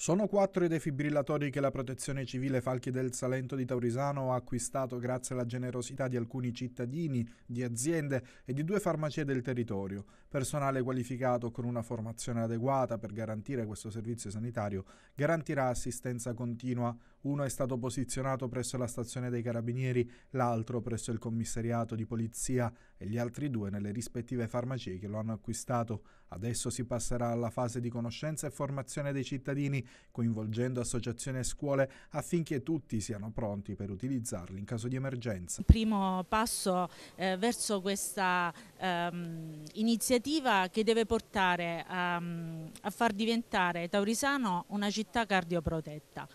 Sono quattro i defibrillatori che la Protezione Civile Falchi del Salento di Taurisano ha acquistato grazie alla generosità di alcuni cittadini, di aziende e di due farmacie del territorio. Personale qualificato con una formazione adeguata per garantire questo servizio sanitario garantirà assistenza continua. Uno è stato posizionato presso la stazione dei Carabinieri, l'altro presso il commissariato di polizia e gli altri due nelle rispettive farmacie che lo hanno acquistato. Adesso si passerà alla fase di conoscenza e formazione dei cittadini, coinvolgendo associazioni e scuole affinché tutti siano pronti per utilizzarli in caso di emergenza. Il primo passo eh, verso questa ehm, iniziativa che deve portare a, ehm, a far diventare Taurisano una città cardioprotetta.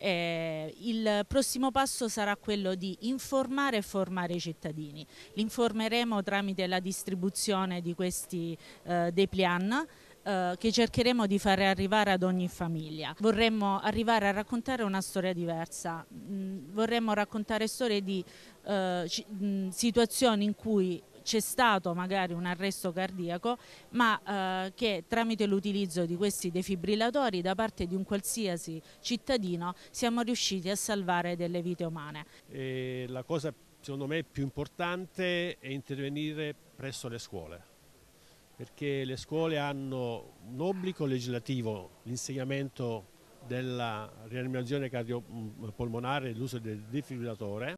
Eh, il prossimo passo sarà quello di informare e formare i cittadini. Li informeremo tramite la distribuzione di questi eh, dei plan eh, che cercheremo di fare arrivare ad ogni famiglia. Vorremmo arrivare a raccontare una storia diversa, mm, vorremmo raccontare storie di eh, mm, situazioni in cui c'è stato magari un arresto cardiaco, ma eh, che tramite l'utilizzo di questi defibrillatori da parte di un qualsiasi cittadino siamo riusciti a salvare delle vite umane. E la cosa secondo me più importante è intervenire presso le scuole, perché le scuole hanno un obbligo legislativo, l'insegnamento della rianimazione cardiopolmonare e l'uso del defibrillatore,